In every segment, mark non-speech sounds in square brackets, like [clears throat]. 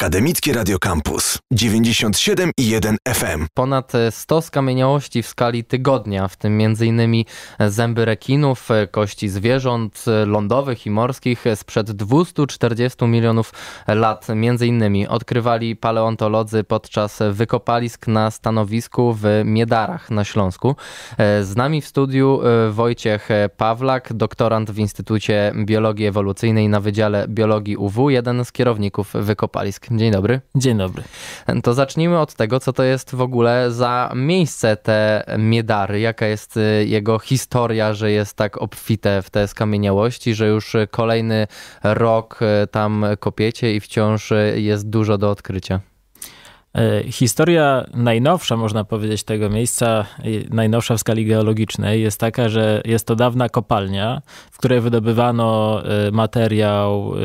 Akademickie Radio Campus 97,1 FM. Ponad 100 skamieniałości w skali tygodnia, w tym m.in. zęby rekinów, kości zwierząt lądowych i morskich sprzed 240 milionów lat. Między innymi odkrywali paleontolodzy podczas wykopalisk na stanowisku w Miedarach na Śląsku. Z nami w studiu e, Wojciech Pawlak, doktorant w Instytucie Biologii Ewolucyjnej na Wydziale Biologii UW, jeden z kierowników wykopalisk Dzień dobry. Dzień dobry. To zacznijmy od tego, co to jest w ogóle za miejsce te Miedary, jaka jest y, jego historia, że jest tak obfite w te skamieniałości, że już kolejny rok y, tam kopiecie i wciąż y, jest dużo do odkrycia. E, historia najnowsza, można powiedzieć, tego miejsca, najnowsza w skali geologicznej, jest taka, że jest to dawna kopalnia, w której wydobywano e, materiał e,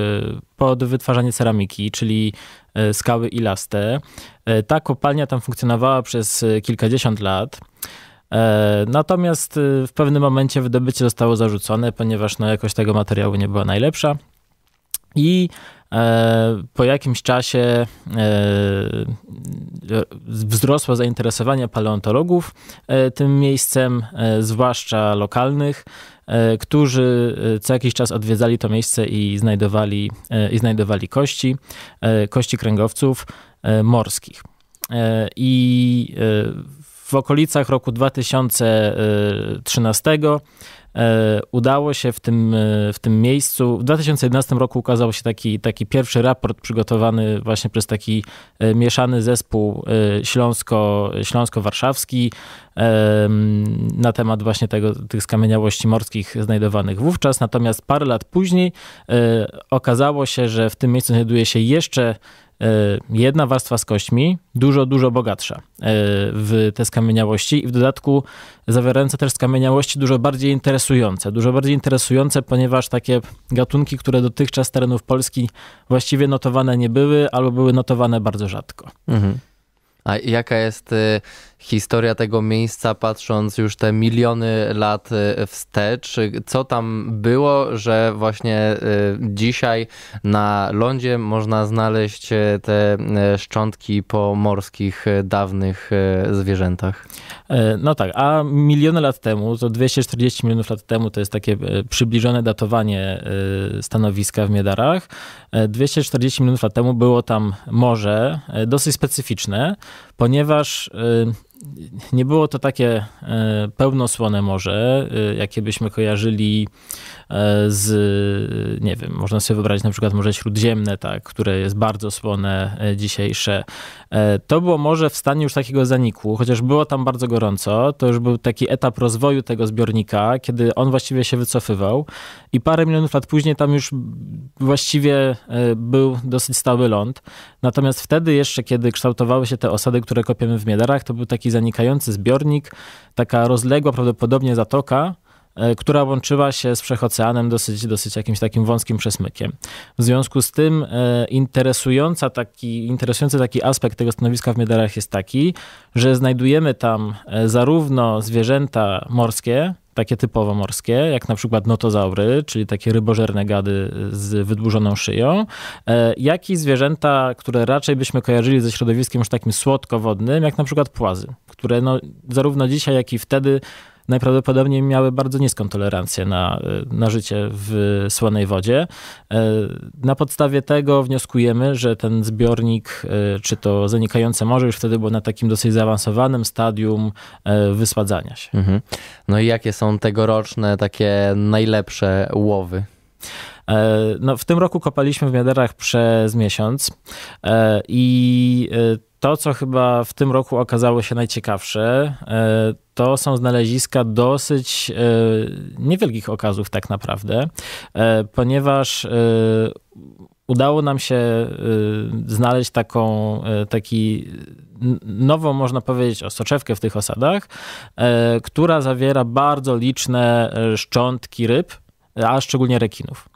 pod wytwarzanie ceramiki, czyli skały ilaste. Ta kopalnia tam funkcjonowała przez kilkadziesiąt lat. Natomiast w pewnym momencie wydobycie zostało zarzucone, ponieważ no, jakość tego materiału nie była najlepsza. I E, po jakimś czasie e, e, wzrosło zainteresowanie paleontologów tym miejscem, zwłaszcza lokalnych, którzy co jakiś czas odwiedzali to miejsce i znajdowali, i znajdowali kości, kości kręgowców morskich. I w okolicach roku 2013 E, udało się w tym, e, w tym miejscu. W 2011 roku ukazał się taki, taki pierwszy raport przygotowany właśnie przez taki e, mieszany zespół śląsko, śląsko-warszawski na temat właśnie tego, tych skamieniałości morskich znajdowanych wówczas. Natomiast parę lat później okazało się, że w tym miejscu znajduje się jeszcze E, jedna warstwa z kośćmi, dużo, dużo bogatsza e, w te skamieniałości i w dodatku zawierające też skamieniałości dużo bardziej interesujące. Dużo bardziej interesujące, ponieważ takie gatunki, które dotychczas terenów Polski właściwie notowane nie były albo były notowane bardzo rzadko. Mhm. A jaka jest y, historia tego miejsca, patrząc już te miliony lat y, wstecz? Co tam było, że właśnie y, dzisiaj na lądzie można znaleźć te szczątki po morskich dawnych zwierzętach? E, no tak, a miliony lat temu, to 240 milionów lat temu, to jest takie e, przybliżone datowanie e, stanowiska w Miedarach. 240 milionów lat temu było tam morze dosyć specyficzne ponieważ y, nie było to takie y, pełnosłone morze, y, jakie byśmy kojarzyli z, nie wiem, można sobie wyobrazić na przykład Morze Śródziemne, tak, które jest bardzo słone dzisiejsze. E, to było morze w stanie już takiego zaniku, chociaż było tam bardzo gorąco. To już był taki etap rozwoju tego zbiornika, kiedy on właściwie się wycofywał i parę milionów lat później tam już właściwie e, był dosyć stały ląd. Natomiast wtedy jeszcze, kiedy kształtowały się te osady, które kopiemy w Miedarach, to był taki zanikający zbiornik, taka rozległa prawdopodobnie zatoka, e, która łączyła się z Wszechoceanem dosyć, dosyć jakimś takim wąskim przesmykiem. W związku z tym e, interesująca taki, interesujący taki aspekt tego stanowiska w Miedarach jest taki, że znajdujemy tam e, zarówno zwierzęta morskie, takie typowo morskie, jak na przykład notozaury, czyli takie rybożerne gady z wydłużoną szyją, e, jak i zwierzęta, które raczej byśmy kojarzyli ze środowiskiem już takim słodkowodnym, jak na przykład płazy, które no, zarówno dzisiaj, jak i wtedy najprawdopodobniej miały bardzo niską tolerancję na, y, na życie w słonej wodzie. E, na podstawie tego wnioskujemy, że ten zbiornik, y, czy to zanikające morze, już wtedy było na takim dosyć zaawansowanym stadium e, wysładzania się. Mhm. No i jakie są tegoroczne takie najlepsze łowy? E, no, w tym roku kopaliśmy w miaderach przez miesiąc i to, co chyba w tym roku okazało się najciekawsze, e, to są znaleziska dosyć e, niewielkich okazów, tak naprawdę, e, ponieważ udało nam się znaleźć taką, taki nową, można powiedzieć, osoczewkę w tych osadach, która zawiera bardzo liczne szczątki ryb, a szczególnie rekinów.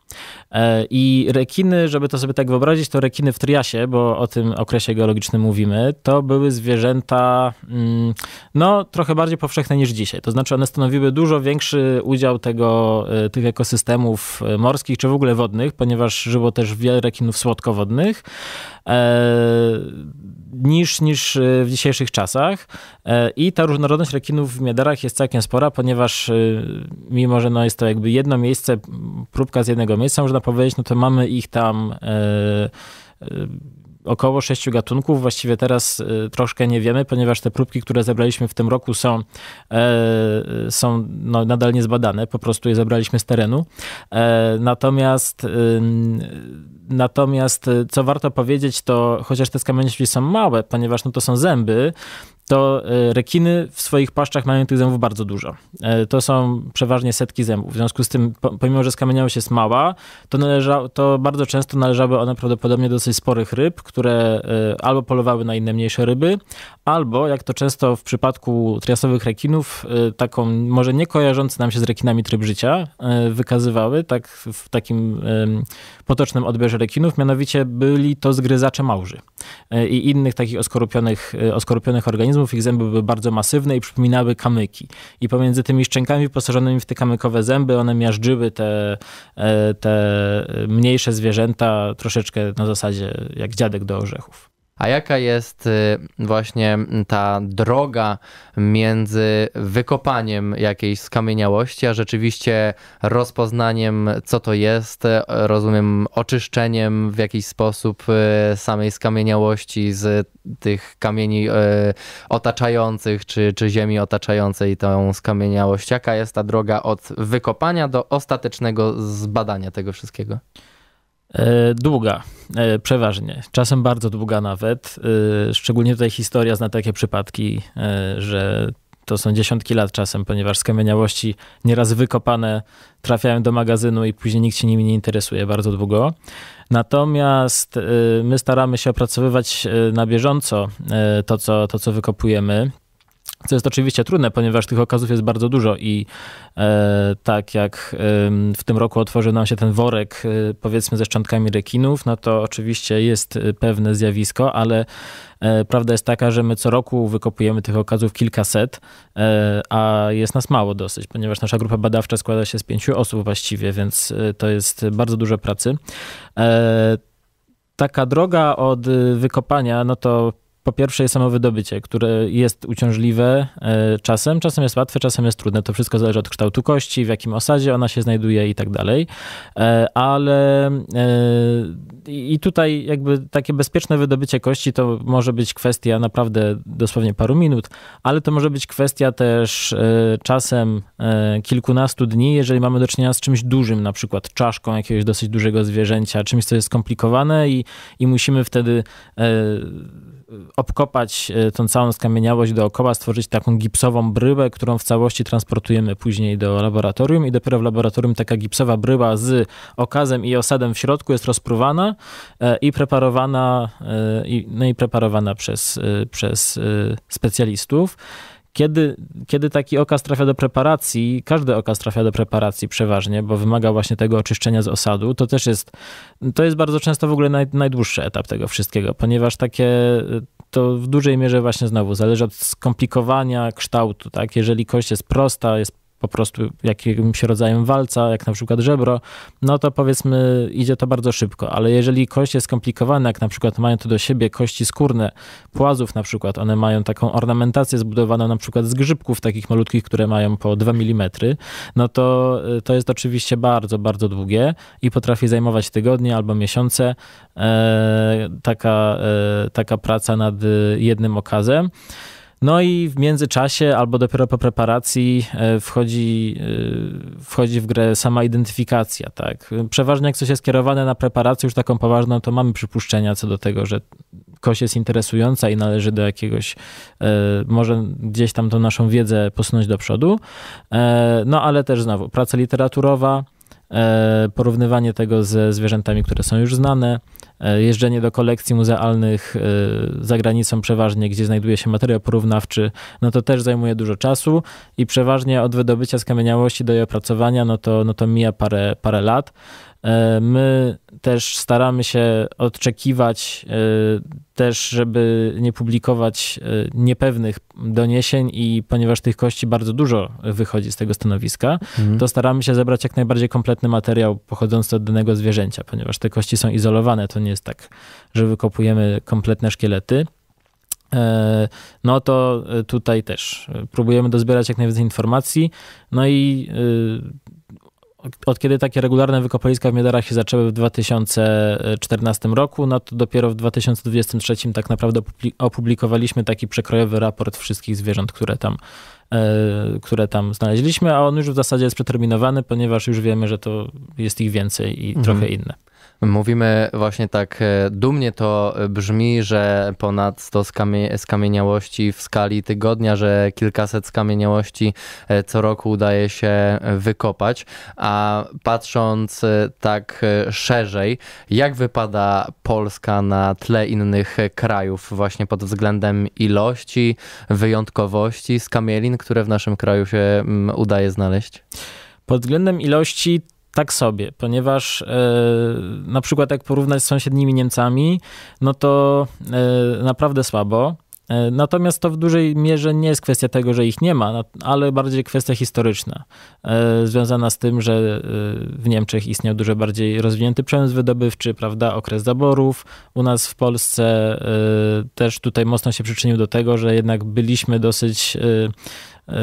E, I rekiny, żeby to sobie tak wyobrazić, to rekiny w Triasie, bo o tym okresie geologicznym mówimy, to były zwierzęta mm, no, trochę bardziej powszechne niż dzisiaj. To znaczy one stanowiły dużo większy udział tego, e, tych ekosystemów e, morskich czy w ogóle wodnych, ponieważ żyło też wiele rekinów słodkowodnych niż, niż w dzisiejszych czasach. I ta różnorodność rekinów w Miedarach jest całkiem spora, ponieważ mimo, że no jest to jakby jedno miejsce, próbka z jednego miejsca, można można powiedzieć, no to mamy ich tam e, e, około sześciu gatunków. Właściwie teraz e, troszkę nie wiemy, ponieważ te próbki, które zebraliśmy w tym roku są, są no, nadal niezbadane, po prostu je zebraliśmy z terenu. Natomiast natomiast co warto powiedzieć, to chociaż te skamieniczki są małe, ponieważ no, to są zęby, to e, rekiny w swoich paszczach mają tych zębów bardzo dużo. E, to są przeważnie setki zębów. W związku z tym, pomimo że skamieniałość jest mała, to, należa, to bardzo często należały one prawdopodobnie do dosyć sporych ryb, które e, albo polowały na inne mniejsze ryby, albo, jak to często w przypadku triasowych rekinów, taką może nie kojarzący nam się z rekinami tryb życia wykazywały, tak w takim potocznym odbiorze rekinów, mianowicie byli to zgryzacze małży i innych takich oskorupionych, oskorupionych organizmów, organizmów, ich zęby były bardzo masywne i przypominały kamyki. I pomiędzy tymi szczękami wyposażonymi w te kamykowe zęby, one miażdżyły te, e, te mniejsze zwierzęta troszeczkę na zasadzie jak dziadek do orzechów. A jaka jest y, właśnie ta droga między wykopaniem jakiejś skamieniałości, a rzeczywiście rozpoznaniem, co to jest, e, rozumiem, oczyszczeniem w jakiś sposób e, samej skamieniałości z tych kamieni e, otaczających, czy, czy ziemi otaczającej tą skamieniałość? Jaka jest ta droga od wykopania do ostatecznego zbadania tego wszystkiego? E, długa, e, przeważnie, czasem bardzo długa nawet. E, szczególnie tutaj historia zna takie przypadki, że to są dziesiątki lat czasem, ponieważ skamieniałości nieraz wykopane trafiają do magazynu i później nikt się nimi nie interesuje bardzo długo. Natomiast my staramy się opracowywać na bieżąco to, co, to, co wykopujemy. Co jest oczywiście trudne, ponieważ tych okazów jest bardzo dużo i e, tak jak e, w tym roku otworzył nam się ten worek, e, powiedzmy, ze szczątkami rekinów, no to oczywiście jest e, pewne zjawisko, ale e, prawda jest taka, że my co roku wykopujemy tych okazów kilkaset, e, a jest nas mało dosyć, ponieważ nasza grupa badawcza składa się z pięciu osób właściwie, więc to jest bardzo dużo pracy taka droga od wykopania, no to po pierwsze jest samo wydobycie, które jest uciążliwe e, czasem, czasem jest łatwe, czasem jest trudne. To wszystko zależy od kształtu kości, w jakim osadzie ona się znajduje i tak dalej. E, ale e, i tutaj jakby takie bezpieczne wydobycie kości to może być kwestia naprawdę dosłownie paru minut, ale to może być kwestia też czasem kilkunastu dni, jeżeli mamy do czynienia z czymś dużym, na przykład czaszką jakiegoś dosyć dużego zwierzęcia, czymś, co jest skomplikowane i, i musimy wtedy obkopać e, tą całą skamieniałość dookoła, stworzyć taką gipsową bryłę, którą w całości transportujemy później do laboratorium i dopiero w laboratorium taka gipsowa bryła z okazem i osadem w środku jest rozpruwana e, i preparowana, e, no i preparowana przez, przez specjalistów. Kiedy, kiedy taki okaz trafia do preparacji, każdy okaz trafia do preparacji przeważnie, bo wymaga właśnie tego oczyszczenia z osadu, to też jest, to jest bardzo często w ogóle naj, najdłuższy etap tego wszystkiego, ponieważ takie, to w dużej mierze właśnie znowu zależy od skomplikowania kształtu, tak? Jeżeli kość jest prosta, jest po prostu jakimś rodzajem walca, jak na przykład żebro, no to powiedzmy idzie to bardzo szybko, ale jeżeli kość jest skomplikowana, jak na przykład mają to do siebie kości skórne, płazów na przykład, one mają taką ornamentację zbudowaną na przykład z grzybków takich malutkich, które mają po 2 mm, no to y, to jest oczywiście bardzo, bardzo długie i potrafi zajmować tygodnie albo miesiące e, taka, e, taka praca nad y, jednym okazem. No i w międzyczasie albo dopiero po preparacji e, wchodzi, e, wchodzi w grę sama identyfikacja, tak. Przeważnie jak coś jest skierowane na preparację już taką poważną, to mamy przypuszczenia co do tego, że kość jest interesująca i należy do jakiegoś, e, może gdzieś tam tą naszą wiedzę posunąć do przodu. No ale też znowu, praca literaturowa, E, porównywanie tego ze zwierzętami, które są już znane, e, jeżdżenie do kolekcji muzealnych e, za granicą przeważnie, gdzie znajduje się materiał porównawczy, no to też zajmuje dużo czasu i przeważnie od wydobycia skamieniałości do jej opracowania, no to, no to mija parę, parę lat. E, my też staramy się odczekiwać e, też, żeby nie publikować e, niepewnych doniesień i ponieważ tych kości bardzo dużo wychodzi z tego stanowiska, mhm. to staramy się zebrać jak najbardziej kompletny materiał pochodzący od danego zwierzęcia, ponieważ te kości są izolowane, to nie jest tak, że wykopujemy kompletne szkielety. No to tutaj też próbujemy dozbierać jak najwięcej informacji. No i od kiedy takie regularne wykopaliska w Miedarach się zaczęły w 2014 roku, no to dopiero w 2023 tak naprawdę opublikowaliśmy taki przekrojowy raport wszystkich zwierząt, które tam, e, które tam znaleźliśmy, a on już w zasadzie jest przeterminowany, ponieważ już wiemy, że to jest ich więcej i mhm. trochę inne. Mówimy właśnie tak, e, dumnie to e, brzmi, że ponad 100 skamieniałości w skali tygodnia, że kilkaset skamieniałości e, co roku udaje się wykopać. A patrząc tak szerzej, jak wypada Polska na tle innych krajów, właśnie pod względem ilości, wyjątkowości skamielin, które w naszym kraju się udaje znaleźć? Pod względem ilości tak sobie, ponieważ y, na przykład jak porównać z sąsiednimi Niemcami, no to y, naprawdę słabo. E, natomiast to w dużej mierze nie jest kwestia tego, że ich nie ma, no, ale bardziej kwestia historyczna, związana z tym, że w Niemczech istniał dużo bardziej rozwinięty przemysł wydobywczy, prawda, okres zaborów. U nas w Polsce też tutaj mocno się przyczynił do tego, że jednak byliśmy dosyć Y,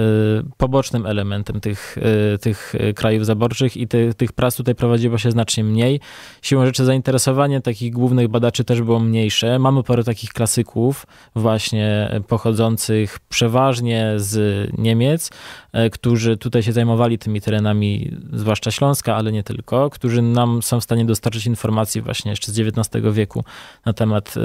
pobocznym elementem tych, y, tych y, krajów zaborczych i tych prac tutaj prowadziło się znacznie mniej. Siłą rzeczy zainteresowanie takich głównych badaczy też było mniejsze. Mamy parę takich klasyków właśnie pochodzących przeważnie z Niemiec, E, którzy tutaj się zajmowali tymi terenami, zwłaszcza Śląska, ale nie tylko, którzy nam są w stanie dostarczyć informacji właśnie jeszcze z XIX wieku na temat e,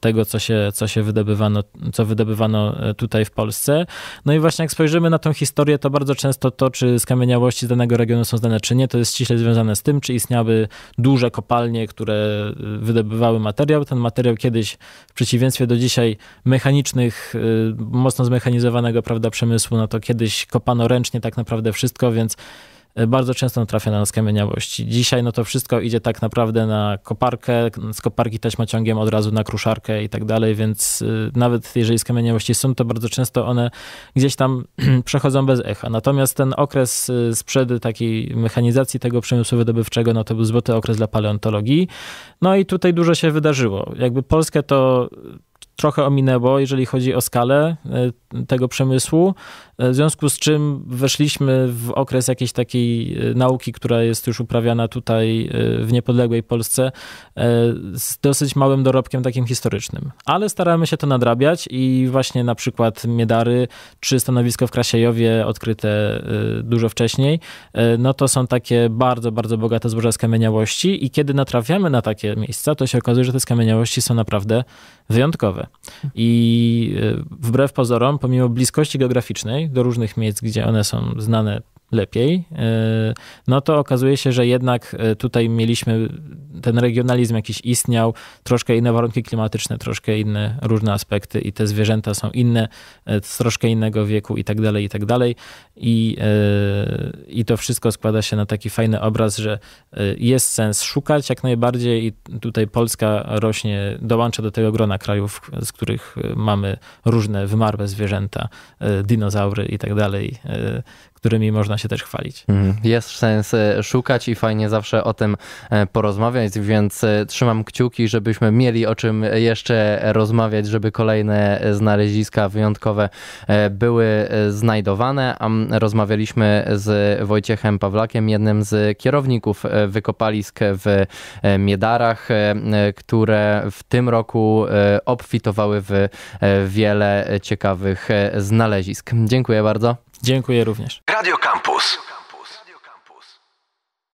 tego, co się, co się wydobywano, co wydobywano e, tutaj w Polsce. No i właśnie jak spojrzymy na tą historię, to bardzo często to, czy skamieniałości z danego regionu są znane, czy nie, to jest ściśle związane z tym, czy istniały duże kopalnie, które wydobywały materiał. Ten materiał kiedyś, w przeciwieństwie do dzisiaj mechanicznych, mocno zmechanizowanego prawda, przemysłu, no to kiedyś kopano ręcznie tak naprawdę wszystko, więc e, bardzo często trafia na skamieniałości. Dzisiaj no to wszystko idzie tak naprawdę na koparkę, z koparki taśmociągiem od razu na kruszarkę i tak dalej, więc e, nawet jeżeli skamieniałości są, to bardzo często one gdzieś tam [clears throat] przechodzą bez echa. Natomiast ten okres e, sprzed takiej mechanizacji tego przemysłu wydobywczego, no to był złoty okres dla paleontologii. No i tutaj dużo się wydarzyło. Jakby Polskę to trochę ominęło, jeżeli chodzi o skalę e, tego przemysłu, e, w związku z czym weszliśmy w okres jakiejś takiej e, nauki, która jest już uprawiana tutaj w niepodległej Polsce z dosyć małym dorobkiem takim historycznym. Ale staramy się to nadrabiać i właśnie na przykład Miedary czy stanowisko w Krasiejowie odkryte dużo wcześniej, no to są takie bardzo, bardzo bogate złoża skamieniałości i kiedy natrafiamy na takie miejsca, to się okazuje, że te skamieniałości są naprawdę wyjątkowe. I e, wbrew pozorom, pomimo bliskości geograficznej do różnych miejsc, gdzie one są znane lepiej, e, no to okazuje się, że jednak e, tutaj mieliśmy, ten regionalizm jakiś istniał, troszkę inne warunki klimatyczne, troszkę inne różne aspekty i te zwierzęta są inne, e, z troszkę innego wieku i tak dalej, i tak dalej. I, I to wszystko składa się na taki fajny obraz, że jest sens szukać jak najbardziej i tutaj Polska rośnie, dołącza do tego grona krajów, z których mamy różne wymarłe zwierzęta, dinozaury i tak dalej, którymi można się też chwalić. Mhm. Jest sens e, szukać i fajnie zawsze o tym e, porozmawiać, więc e, trzymam kciuki, żebyśmy mieli o czym jeszcze rozmawiać, żeby kolejne znaleziska wyjątkowe były znajdowane. Rozmawialiśmy z Wojciechem Pawlakiem, jednym z kierowników wykopalisk w Miedarach, które w tym roku obfitowały w wiele ciekawych znalezisk. Dziękuję bardzo. Dziękuję również. Radio Campus.